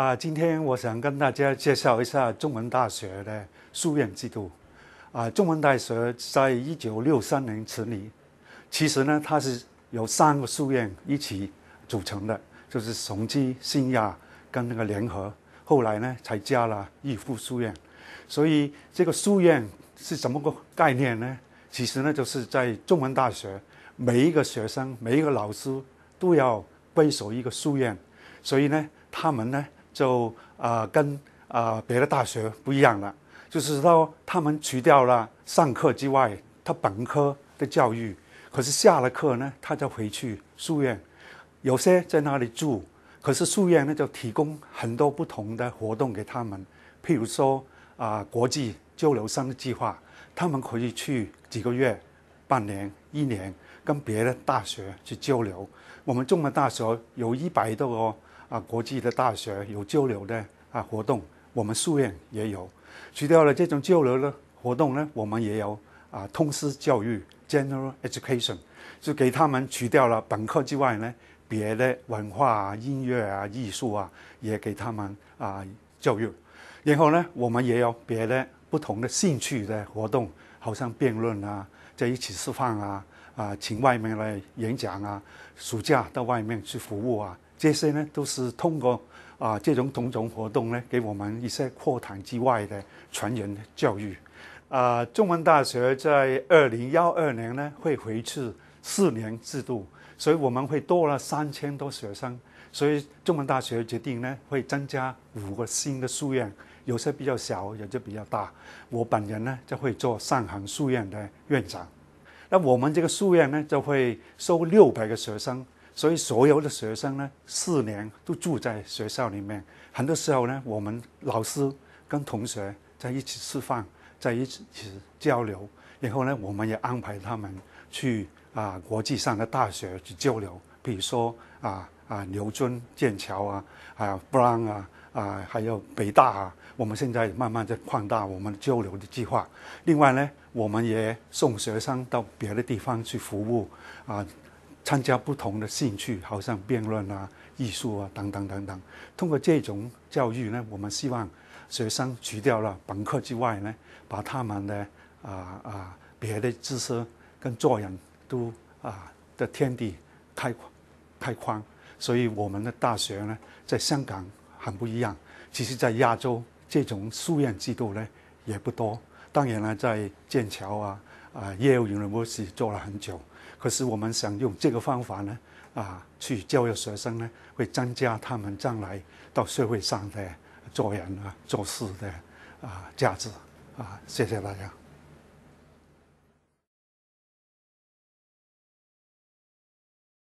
啊，今天我想跟大家介绍一下中文大学的书院制度。啊，中文大学在一九六三年成立，其实呢，它是由三个书院一起组成的，就是雄基、新亚跟那个联合，后来呢才加了逸夫书院。所以这个书院是什么个概念呢？其实呢，就是在中文大学每一个学生、每一个老师都要归属一个书院，所以呢，他们呢。就啊，跟啊别的大学不一样了，就是说他们除掉了上课之外，他本科的教育，可是下了课呢，他就回去书院，有些在那里住，可是书院呢就提供很多不同的活动给他们，譬如说啊国际交流生计划，他们可以去几个月、半年、一年跟别的大学去交流。我们中文大学有一百多个。啊，国际的大学有交流的啊活动，我们书院也有。除掉了这种交流的活动呢，我们也有啊通识教育 （general education），就给他们除掉了本科之外呢别的文化啊、音乐啊、艺术啊，也给他们啊教育。然后呢，我们也有别的不同的兴趣的活动，好像辩论啊，在一起吃饭啊，啊，请外面来演讲啊，暑假到外面去服务啊。这些呢，都是通过啊这种同种活动呢，给我们一些课堂之外的全人教育。啊，中文大学在二零幺二年呢会回去四年制度，所以我们会多了三千多学生，所以中文大学决定呢会增加五个新的书院，有些比较小，有些比较大。我本人呢就会做上行书院的院长，那我们这个书院呢就会收六百个学生。所以，所有的学生呢，四年都住在学校里面。很多时候呢，我们老师跟同学在一起吃饭，在一起交流。然后呢，我们也安排他们去啊，国际上的大学去交流。比如说啊啊，牛津、剑桥啊啊，布朗啊啊，还有北大啊。我们现在慢慢在扩大我们交流的计划。另外呢，我们也送学生到别的地方去服务啊。参加不同的兴趣，好像辩论啊、艺术啊等等等等。通过这种教育呢，我们希望学生除掉了本科之外呢，把他们的啊啊别的知识跟做人都啊的天地开开宽。所以我们的大学呢，在香港很不一样。其实，在亚洲这种书院制度呢也不多，当然呢，在剑桥啊。啊，业务员的模式做了很久，可是我们想用这个方法呢，啊，去教育学生呢，会增加他们将来到社会上的做人啊、做事的啊价值啊，谢谢大家。